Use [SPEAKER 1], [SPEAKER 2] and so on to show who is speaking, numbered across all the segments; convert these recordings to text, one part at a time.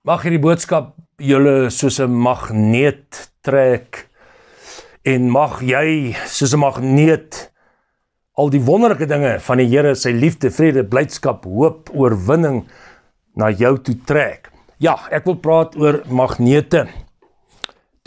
[SPEAKER 1] Mag hierdie boodskap julle soos 'n magneet trek en mag jy soos 'n magneet al die wonderlike dinge van die Here, sy liefde, vrede, blydskap, hoop, oorwinning na jou toe trek. Ja, ek wil praat oor magnete.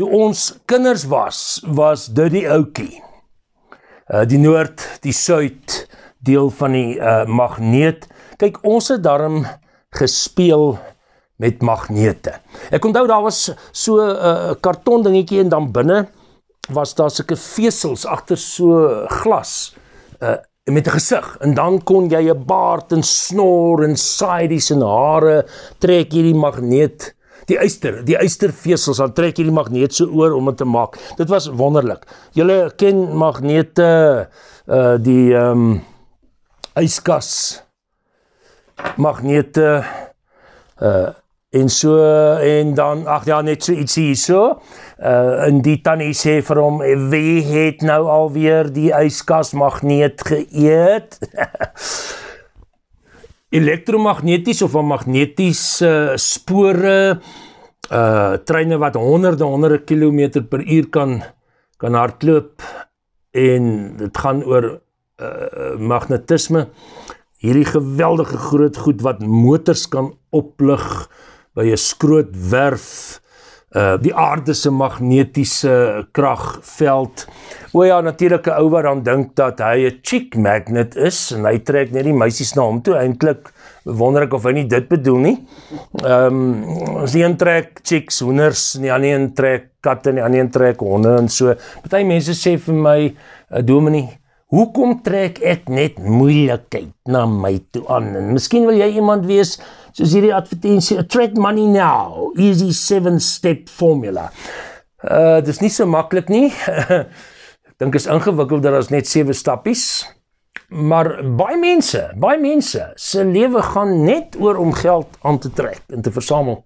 [SPEAKER 1] Toe ons kinders was, was dit die oudjie. Uh eh, die noord, die suid deel van die uh magneet. Kyk, ons het daarom gespeel met magnete. Ek onthou daar was so 'n uh, eh, eh, karton dingetjie en dan binne was daar sulke vesels agter so glas uh, met 'n gesig en dan kon jy 'n baard en snor en sidees en hare trek hierdie magneet die eyster die eystervesels dan trek hierdie magneet so oor om dit te maak. Dit was wonderlik. Julle ken magnete uh die ehm um, yskas magnete En so en dan ag ja net so ietsie hierso. Uh in die tannie sê vir hom wie het nou alweer die yskas magneet geëet? Elektromagneties of 'n magnetiese spore uh treine wat honderde honderde kilometer per uur kan kan hardloop en dit gaan oor uh magnetisme. Hierdie geweldige groot goed wat motors kan oplig by 'n skrootwerf uh die aarde se magnetiese kragveld. O ja, natuurlik 'n ou wat dan dink dat hy 'n chick magnet is en hy trek net die meisies na hom toe. Eintlik wonder ek of hy nie dit bedoel nie. Ehm um, as die een trek chicks, hoenders, en die ander een trek katte en die ander een trek honde en so. Party mense sê vir my, uh, "Dominee, hoekom trek ek net moeilikheid na my toe aan?" En miskien wil jy iemand wees soos hierdie advertensie attract money now easy 7 step formula. Uh dis nie so maklik nie. Ek dink is ingewikkelder as net 7 stappies. Maar baie mense, baie mense se lewe gaan net oor om geld aan te trek en te versamel.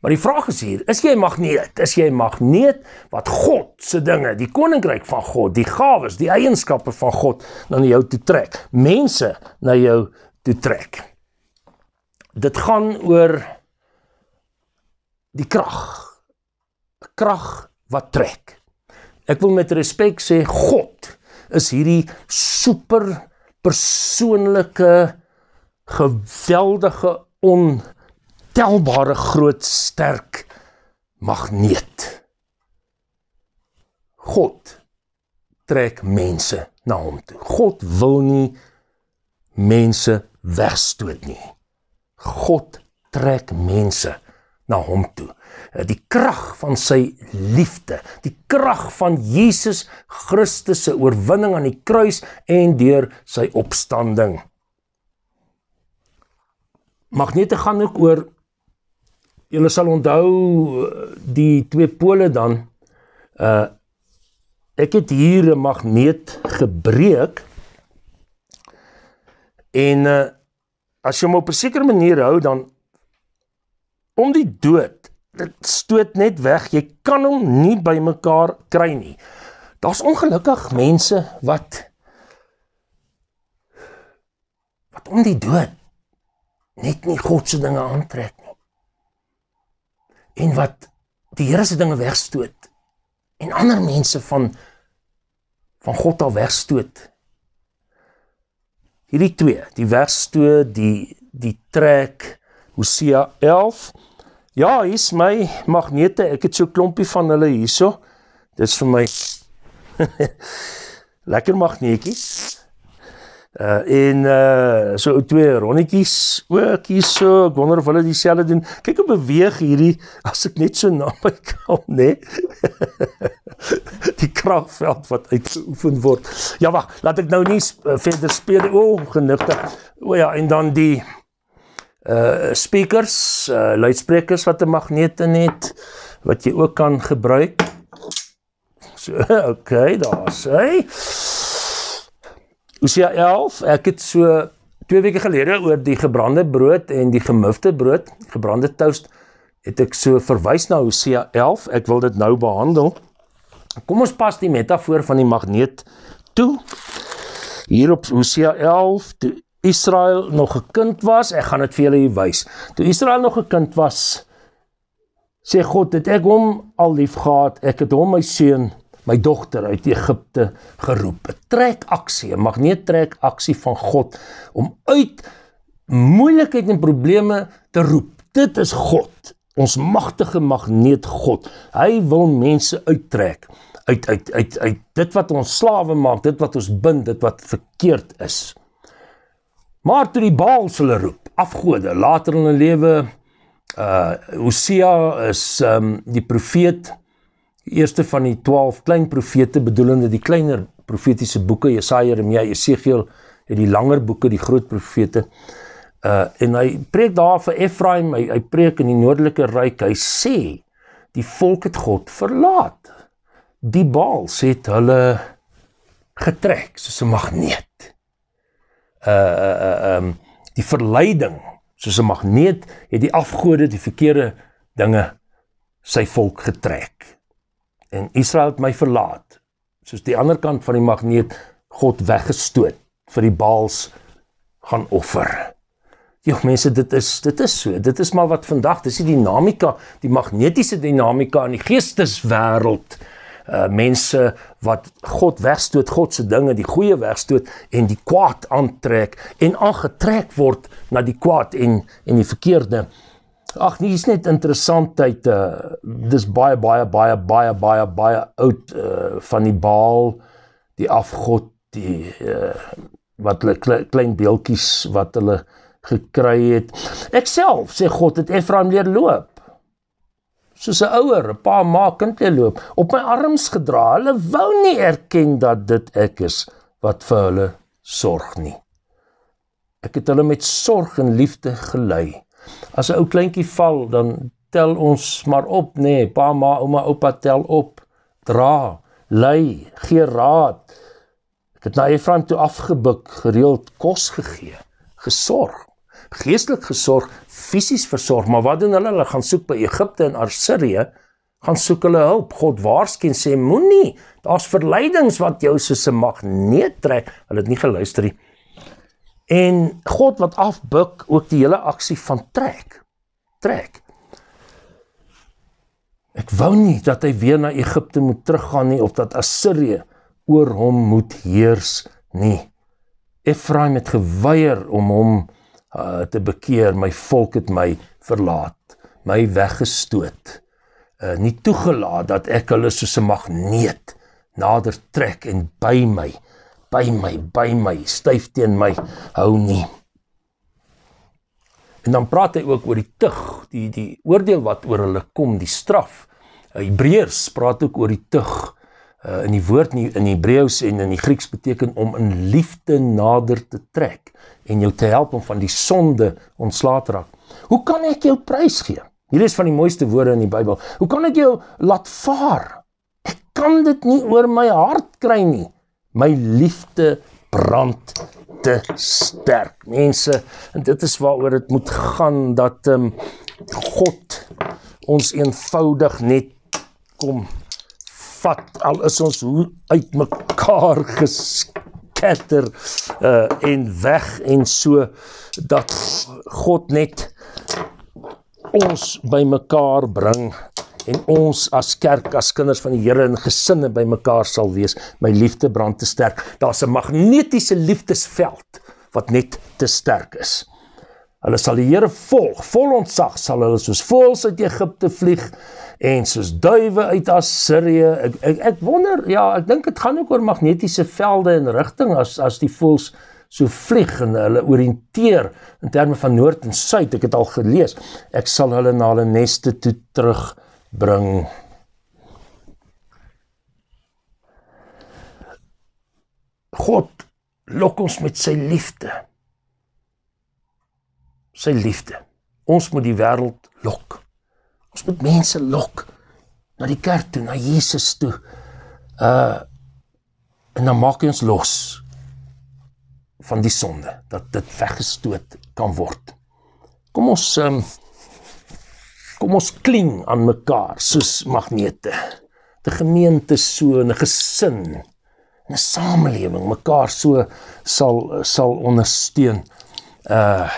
[SPEAKER 1] Maar die vraag is hier, is jy magneet? Is jy magneet wat God se dinge, die koninkryk van God, die gawes, die eienskappe van God na jou toe trek? Mense na jou toe trek dit gaan oor die krag. 'n Krag wat trek. Ek wil met respek sê God is hierdie super persoonlike geweldige ontelbare groot sterk magneet. God trek mense na hom toe. God wil nie mense wegstoot nie. God trek mense na hom toe. Eh, die krag van sy liefde, die krag van Jesus Christus se oorwinning aan die kruis en deur sy opstanding. Magnete gaan ook oor julle sal onthou eh, die twee pole dan uh ek het hier 'n magneet gebreek en uh as jy hom op 'n sekere manier hou dan om die dood. Dit stoot net weg. Jy kan hom nie bymekaar kry nie. Daar's ongelukkig mense wat wat om die dood net nie God se dinge aantrek nie. En wat die Here se dinge wegstoot en ander mense van van God al wegstoot hierdie twee, die wegstoot, die die trek Hosea 11. Ja, hier's my magnete. Ek het so klompie van hulle hierso. Dis vir my lekker magnetjies. Uh en uh so twee rondetjies ook hier so. Ek wonder of hulle dieselfde doen. Kyk hoe beweeg hierdie as ek net so naby kom, né? Nee. die kragveld wat uitgeoefen word. Ja wag, laat ek nou nie sp eh, verder speel. O, oh, genigtig. O oh, ja, en dan die uh speakers, uh luidsprekers wat 'n magneet in het wat jy ook kan gebruik. So, okay, daar's hy. Uh Hosea 11, ek het so 2 weke gelede oor die gebrande brood en die gemufte brood, gebrande toast, het ek so verwys na Hosea 11. Ek wil dit nou behandel. Kom ons pas die metafoor van die magneet toe. Hier op Hosea 11, toe Israel nog 'n kind was, ek gaan dit vir julle wys. Toe Israel nog 'n kind was, sê God, het ek hom al liefgehad. Ek het hom my seun my dogter uit Egipte geroep. 'n Trek aksie, 'n magneettrek aksie van God om uit moeilikheid en probleme te roep. Dit is God, ons magtige magneet God. Hy wil mense uittrek uit uit uit uit dit wat ons slawe maak, dit wat ons bind, dit wat verkeerd is. Maar toe die Baals hulle roep, afgode, later in hulle lewe uh Hosea is um die profeet eerste van die 12 klein profete bedoelende die kleiner profetiese boeke Jesaja, Jeremia, Jesegiel en die langer boeke die groot profete. Uh en hy preek daar vir Efraim, hy hy preek in die noordelike ryk. Hy sê die volk het God verlaat. Die baal sê hulle getrek soos 'n magneet. Uh, uh uh um die verleiding soos 'n magneet het die afgode die verkeerde dinge sy volk getrek en Israel het my verlaat. Soos die ander kant van die magneet God weggestoot vir die Baals gaan offer. Jong mense, dit is dit is so. Dit is maar wat vandag, dis die dinamika, die magnetiese dinamika in die geesteswêreld. Uh eh, mense wat God wegstoot, God se dinge, die goeie wegstoot en die kwaad aantrek en aangetrek word na die kwaad en en die verkeerde. Ag, dit is net interessantheid. Uh, dis baie baie baie baie baie baie oud uh, van die Baal, die afgod, die uh, wat hulle klein, klein beeltjies wat hulle gekry het. Ek self sê God het Efraim leer loop. Soos 'n ouer, 'n pa maak kind leer loop, op my arms gedra. Hulle wou nie erken dat dit ek is wat vir hulle sorg nie. Ek het hulle met sorg en liefde gelei as 'n ou kleintjie val, dan tel ons maar op, nê. Nee, pa, ma, ouma, oupa tel op, dra, lei, gee raad. Ek het na Efraim toe afgebuk, gereeld kos gegee, gesorg geestelik gesorg, fisies versorg, maar wat doen hulle? Hulle gaan soek by Egipte en Assirië, gaan soek hulle hulp. God waarskyn sê moenie, daar's verleidings wat jou soos 'n magneet trek. Hulle het nie geluister nie. En God wat afbuk ook die hele aksie van trek. Trek. Ek wou nie dat hy weer na Egipte moet teruggaan nie of dat Assirië oor hom moet heers nie. Efraim het geweier om hom uh, te bekeer. My volk het my verlaat, my weggestoot. Uh nie toegelaat dat ek hulle soos 'n magneet nader trek en by my by my, by my, styf teen my hou nie. En dan praat hy ook oor die tug, die die oordeel wat oor hulle kom, die straf. Hebreërs praat ook oor die tug. Uh, in die woord nie, in Hebreëus en in die Grieks beteken om in liefde nader te trek en jou te help om van die sonde ontslae te raak. Hoe kan ek jou prys gee? Hier is van die mooiste woorde in die Bybel. Hoe kan ek jou laat vaar? Ek kan dit nie oor my hart kry nie my liefde brand te sterk. Mense, en dit is waaroor dit moet gaan dat ehm um, God ons eenvoudig net kom vat al is ons uitmekaar geskatter uh eh, en weg en so dat God net ons bymekaar bring en ons as kerk as kinders van die Here in gesinne by mekaar sal wees. My liefde brand te sterk. Daar's 'n magnetiese liefdesveld wat net te sterk is. Hulle sal die Here volg. Vol ontsag sal hulle soos voëls uit Egipte vlieg en soos duwe uit Assirië. Ek, ek ek wonder, ja, ek dink dit gaan ook oor magnetiese velde en rigting as as die voëls so vlieg en hulle orienteer in terme van noord en suid. Ek het al gelees. Ek sal hulle na hulle neste toe terug bring God lok ons met sy liefde. Sy liefde. Ons moet die wêreld lok. Ons moet mense lok na die kerk toe, na Jesus toe. Uh en dan maak hy ons los van die sonde dat dit weggestoot kan word. Kom ons um, kom ons kling aan mekaar soos magnete. Die gemeente so 'n gesin, 'n samelewing mekaar so sal sal ondersteun uh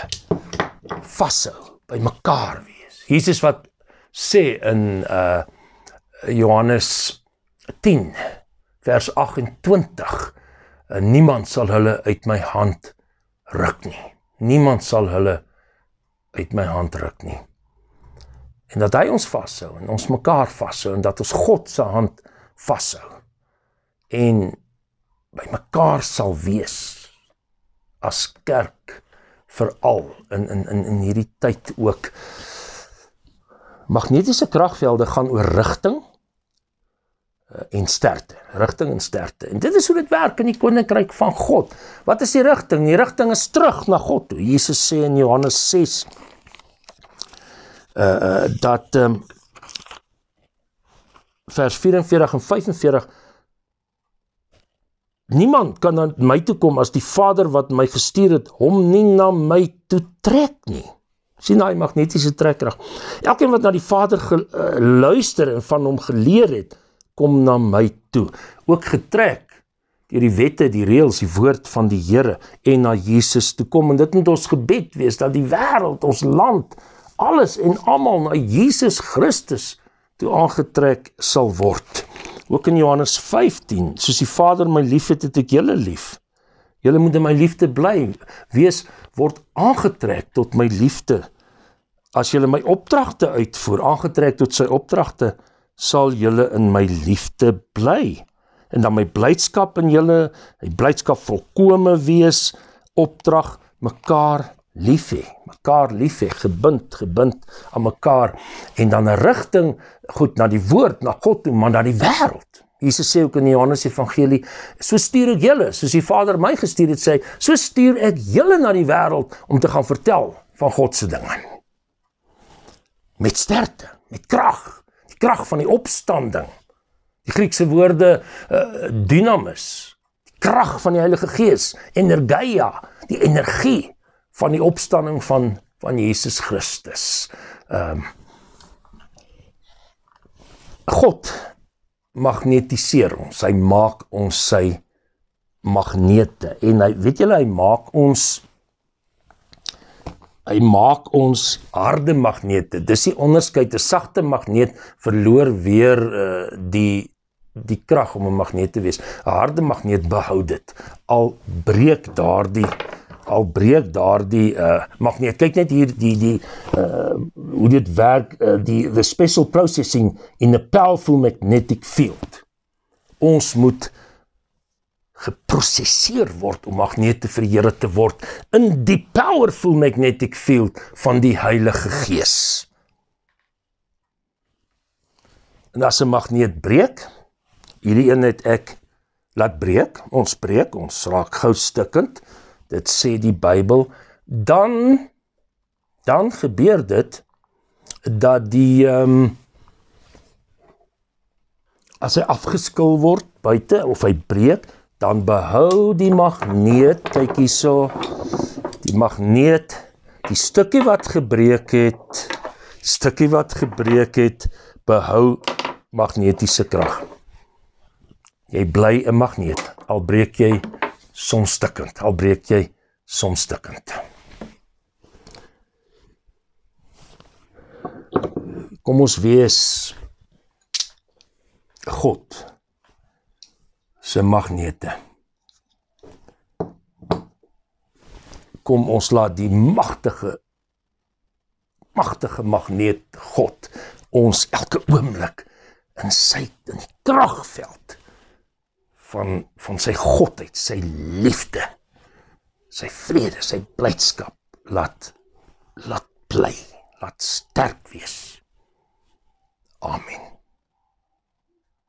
[SPEAKER 1] vashou by mekaar wees. Jesus wat sê in uh Johannes 10 vers 28, uh, eh, niemand sal hulle uit my hand ruk nie. Niemand sal hulle uit my hand ruk nie en dat hy ons vashou en ons mekaar vashou en dat ons God se hand vashou en by mekaar sal wees as kerk veral in in in in hierdie tyd ook magnetiese kragvelde gaan oor rigting eh, en sterkte rigting en sterkte en dit is hoe dit werk in die koninkryk van God wat is die rigting die rigting is terug na God toe Jesus sê in Johannes Eh, eh, dat ehm um, vers 44 en 45 Niemand kan aan my toe kom as die Vader wat my gestuur het hom nie na my toe trek nie. sien daai nou, magnetiese trekkrag. Elkeen wat na die Vader geluister eh, uh, en van hom geleer het, kom na my toe, ook getrek deur die wette, die reëls, die woord van die Here en na Jesus toe kom en dit moet ons gebed wees dat die wêreld, ons land, alles en almal na Jesus Christus toe aangetrek sal word. Ook in Johannes 15, soos die Vader my liefhet, het ek julle lief. Julle moet in my liefde bly. Wees word aangetrek tot my liefde. As julle my opdragte uitvoer, aangetrek tot sy opdragte, sal julle in my liefde bly. En dan my blydskap in julle, hy blydskap volkome wees, opdrag mekaar lief hê, mekaar lief hê, gebind, gebind aan mekaar en dan 'n rigting goed na die woord, na God toe, maar na die wêreld. Jesus sê ook in Johannes Evangelie, so stuur ek julle, soos die Vader my gestuur het, sê hy, so stuur ek julle na die wêreld om te gaan vertel van God se dinge. Met sterkte, met krag, die krag van die opstanding. Die Griekse woorde uh, eh, dynamis, die krag van die Heilige Gees, energeia, die energie van die opstanding van van Jesus Christus. Ehm um, God magnetiseer ons. Hy maak ons sy magnete en hy weet julle hy maak ons hy maak ons harde magnete. Dis die onderskeid. 'n Sagte magneet verloor weer uh, die die krag om 'n magneet te wees. 'n Harde magneet behou dit al breek daardie al breek daardie uh mag nie kyk net hier die die uh hoe dit werk uh, die the special processing in a powerful magnetic field. Ons moet geprosesseer word om magnete vir Here te word in die powerful magnetic field van die Heilige Gees. En as 'n magneet breek, hierdie een het ek laat breek, ons breek, ons raak gou stikkend dit sê die Bybel, dan dan gebeur dit dat die ehm um, as hy afgeskil word buite of hy breek, dan behou die magneet, kyk hierso, die magneet, die stukkie wat gebreek het, stukkie wat gebreek het, behou magnetiese krag. Jy bly 'n magneet al breek jy soms stikkend. Al breek jy soms stikkend. Kom ons wees God se magnete. Kom ons laat die magtige magtige magneet God ons elke oomblik in sy in kragveld van van sy godheid, sy liefde, sy vrede, sy blydskap laat laat bly, laat sterk wees. Amen.